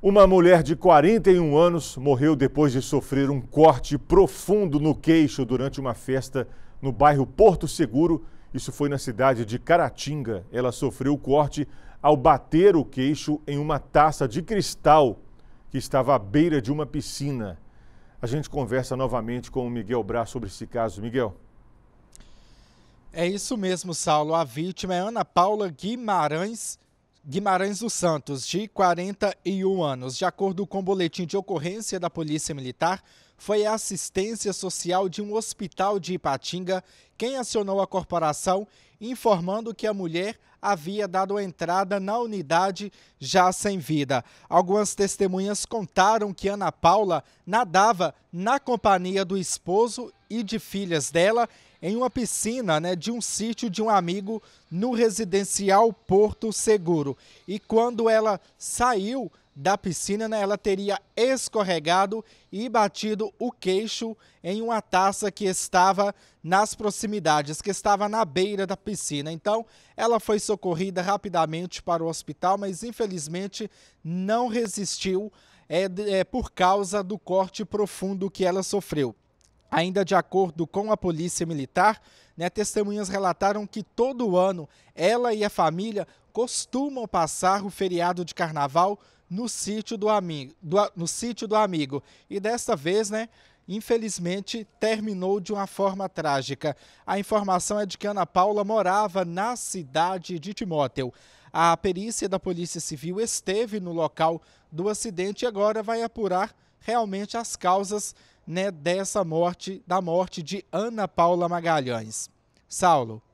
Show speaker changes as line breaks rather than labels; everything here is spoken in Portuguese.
Uma mulher de 41 anos morreu depois de sofrer um corte profundo no queixo durante uma festa no bairro Porto Seguro. Isso foi na cidade de Caratinga. Ela sofreu o corte ao bater o queixo em uma taça de cristal que estava à beira de uma piscina. A gente conversa novamente com o Miguel Brás sobre esse caso. Miguel.
É isso mesmo, Saulo. A vítima é Ana Paula Guimarães Guimarães dos Santos, de 41 anos. De acordo com o boletim de ocorrência da Polícia Militar, foi a assistência social de um hospital de Ipatinga quem acionou a corporação informando que a mulher havia dado entrada na unidade já sem vida. Algumas testemunhas contaram que Ana Paula nadava na companhia do esposo e de filhas dela em uma piscina né, de um sítio de um amigo no residencial Porto Seguro. E quando ela saiu da piscina, né, ela teria escorregado e batido o queixo em uma taça que estava nas proximidades, que estava na beira da piscina. Então, ela foi socorrida rapidamente para o hospital, mas infelizmente não resistiu é, é por causa do corte profundo que ela sofreu. Ainda de acordo com a polícia militar, né, testemunhas relataram que todo ano ela e a família costumam passar o feriado de carnaval no sítio do amigo, do, no sítio do amigo. E desta vez, né, infelizmente terminou de uma forma trágica. A informação é de que Ana Paula morava na cidade de Timóteo. A perícia da Polícia Civil esteve no local do acidente e agora vai apurar realmente as causas né, dessa morte, da morte de Ana Paula Magalhães. Saulo.